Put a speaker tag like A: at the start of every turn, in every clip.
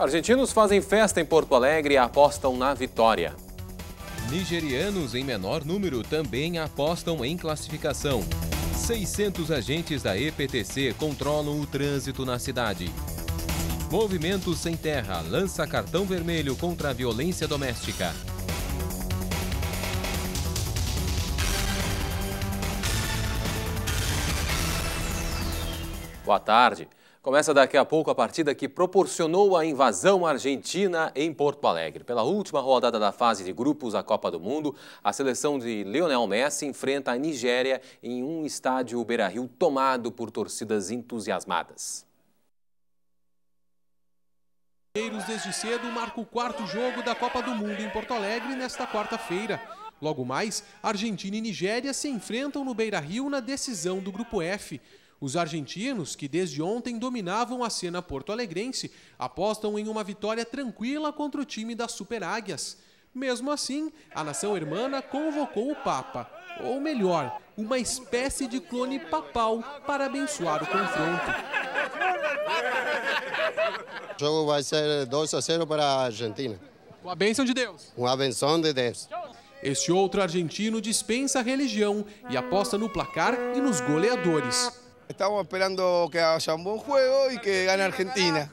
A: Argentinos fazem festa em Porto Alegre e apostam na vitória. Nigerianos em menor número também apostam em classificação. 600 agentes da EPTC controlam o trânsito na cidade. Movimento Sem Terra lança cartão vermelho contra a violência doméstica. Boa tarde. Começa daqui a pouco a partida que proporcionou a invasão argentina em Porto Alegre. Pela última rodada da fase de grupos da Copa do Mundo, a seleção de Lionel Messi enfrenta a Nigéria em um estádio Beira-Rio tomado por torcidas entusiasmadas.
B: desde cedo marca o quarto jogo da Copa do Mundo em Porto Alegre nesta quarta-feira. Logo mais, Argentina e Nigéria se enfrentam no Beira-Rio na decisão do Grupo F. Os argentinos, que desde ontem dominavam a cena porto-alegrense, apostam em uma vitória tranquila contra o time das Super Águias. Mesmo assim, a nação hermana convocou o Papa, ou melhor, uma espécie de clone papal para abençoar o confronto. O jogo vai ser 2 a 0 para a Argentina. Com a bênção de Deus. Com a benção de Deus. Este outro argentino dispensa a religião e aposta no placar e nos goleadores.
C: Estamos esperando que haja um bom jogo e que gane a
B: Argentina.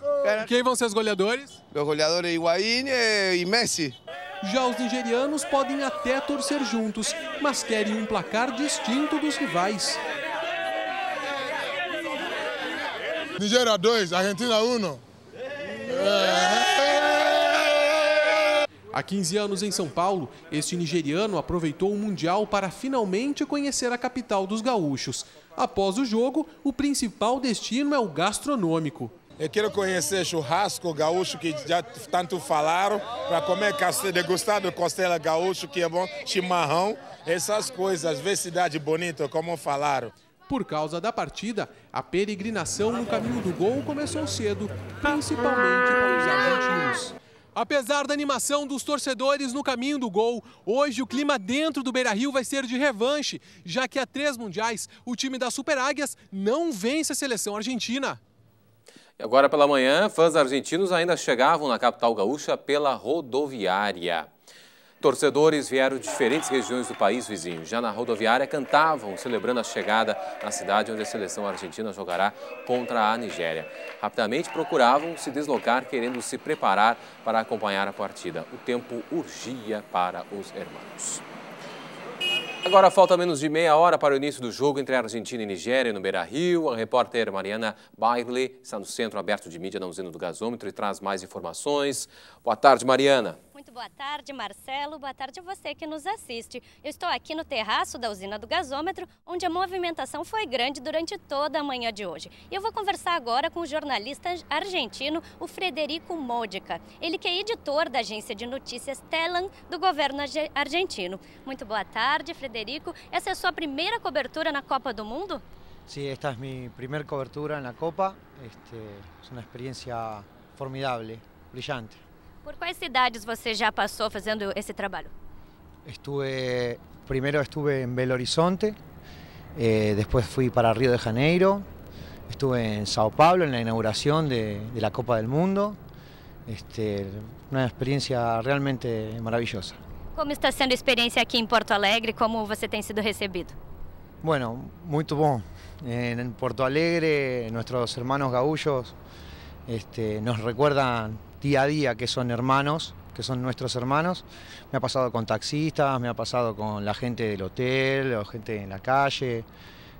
B: Quem vão ser os goleadores? Os goleadores Higuaín e eh, Messi. Já os nigerianos podem até torcer juntos, mas querem um placar distinto dos rivais. Nigéria 2, Argentina 1. É. Eh, Há 15 anos em São Paulo, este nigeriano aproveitou o Mundial para finalmente conhecer a capital dos gaúchos. Após o jogo, o principal destino é o gastronômico. Eu quero conhecer churrasco gaúcho que já tanto falaram, para comer, degustar do costela gaúcho que é bom, chimarrão, essas coisas, ver cidade bonita, como falaram. Por causa da partida, a peregrinação no caminho do gol começou cedo, principalmente para os argentinos. Apesar da animação dos torcedores no caminho do gol, hoje o clima dentro do Beira-Rio vai ser de revanche, já que há três mundiais o time das Super Águias não vence a seleção argentina.
A: E agora pela manhã, fãs argentinos ainda chegavam na capital gaúcha pela rodoviária. Torcedores vieram de diferentes regiões do país vizinho. Já na rodoviária, cantavam, celebrando a chegada na cidade onde a seleção argentina jogará contra a Nigéria. Rapidamente procuravam se deslocar, querendo se preparar para acompanhar a partida. O tempo urgia para os hermanos. Agora falta menos de meia hora para o início do jogo entre a Argentina e a Nigéria no Beira-Rio. A repórter Mariana Bailey está no centro aberto de mídia na usina do gasômetro e traz mais informações. Boa tarde, Mariana.
D: Muito boa tarde, Marcelo. Boa tarde a você que nos assiste. Eu estou aqui no terraço da usina do gasômetro, onde a movimentação foi grande durante toda a manhã de hoje. E eu vou conversar agora com o jornalista argentino, o Frederico Modica. Ele que é editor da agência de notícias Telan do governo argentino. Muito boa tarde, Frederico. Essa é a sua primeira cobertura na Copa do Mundo?
C: Sim, sí, esta é minha primeira cobertura na Copa. Este, é uma experiência formidável, brilhante.
D: Por quais cidades você já passou fazendo esse trabalho?
C: Estuve, primeiro estuve em Belo Horizonte, eh, fui para Rio de Janeiro, estuve em São Paulo na la inauguración de, de la Copa del Mundo. Este, uma experiência realmente maravilhosa.
D: Como está sendo a experiência aqui em Porto Alegre? Como você tem sido recebido?
C: Bueno, muito bom. Em Porto Alegre, nossos hermanos gaúchos este, nos recuerdan día a día, que son hermanos, que son nuestros hermanos. Me ha pasado con taxistas, me ha pasado con la gente del hotel, la gente en la calle.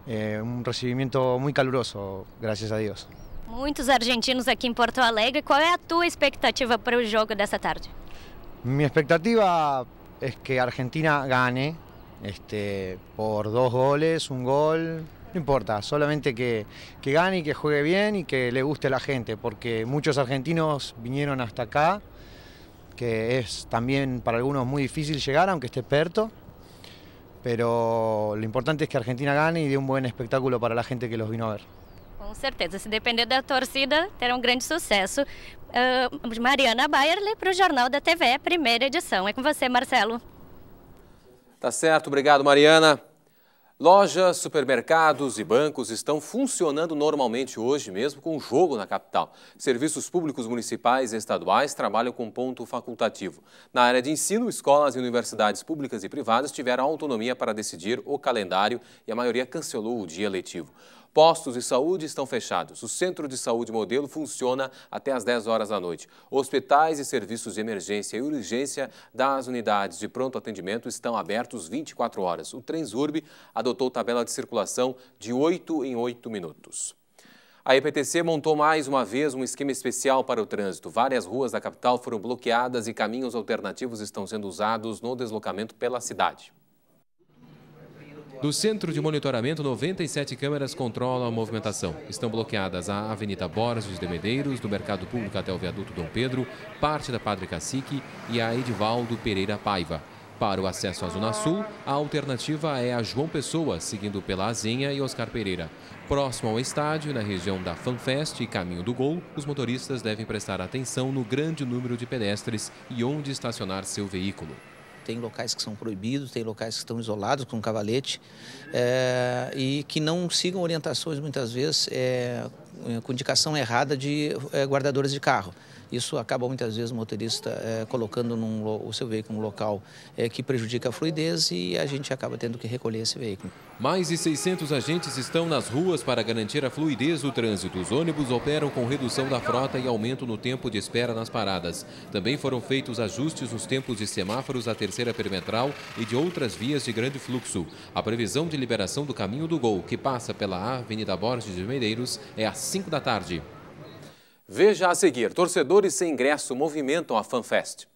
C: Eh, un recibimiento muy caluroso, gracias a Dios.
D: Muchos argentinos aquí en em Porto Alegre. ¿cuál es tu expectativa para el juego de esta tarde?
C: Mi expectativa es que Argentina gane este, por dos goles, un gol, no importa, solamente que, gane y que juegue bien y que le guste a la gente, porque muchos argentinos vinieron hasta acá, que es también para algunos muy difícil llegar, aunque esté perto. pero lo importante es que Argentina gane y dé un buen espectáculo para la gente que los vino a ver.
D: Con certeza, depende de la torcida, terá un gran suceso. Eh, Mariana Bayerle para el Jornal da TV, primera edición. Es con você, Marcelo.
A: Está certo, obrigado, Mariana. Lojas, supermercados e bancos estão funcionando normalmente hoje, mesmo com o jogo na capital. Serviços públicos municipais e estaduais trabalham com ponto facultativo. Na área de ensino, escolas e universidades públicas e privadas tiveram autonomia para decidir o calendário e a maioria cancelou o dia letivo. Postos de saúde estão fechados. O centro de saúde modelo funciona até às 10 horas da noite. Hospitais e serviços de emergência e urgência das unidades de pronto atendimento estão abertos 24 horas. O Transurb adotou tabela de circulação de 8 em 8 minutos. A EPTC montou mais uma vez um esquema especial para o trânsito. Várias ruas da capital foram bloqueadas e caminhos alternativos estão sendo usados no deslocamento pela cidade. Do Centro de Monitoramento, 97 câmeras controlam a movimentação. Estão bloqueadas a Avenida Borges de Medeiros, do Mercado Público até o Viaduto Dom Pedro, parte da Padre Cacique e a Edivaldo Pereira Paiva. Para o acesso à Zona Sul, a alternativa é a João Pessoa, seguindo pela Azinha e Oscar Pereira. Próximo ao estádio, na região da FanFest e Caminho do Gol, os motoristas devem prestar atenção no grande número de pedestres e onde estacionar seu veículo.
B: Tem locais que são proibidos, tem locais que estão isolados com um cavalete é, e que não sigam orientações muitas vezes é, com indicação errada de é, guardadores de carro. Isso acaba muitas vezes o motorista é, colocando num, o seu veículo num local é, que prejudica a fluidez e a gente acaba tendo que recolher esse veículo.
A: Mais de 600 agentes estão nas ruas para garantir a fluidez do trânsito. Os ônibus operam com redução da frota e aumento no tempo de espera nas paradas. Também foram feitos ajustes nos tempos de semáforos da terceira perimetral e de outras vias de grande fluxo. A previsão de liberação do caminho do Gol, que passa pela Avenida Borges de Medeiros, é às 5 da tarde. Veja a seguir, torcedores sem ingresso movimentam a FanFest.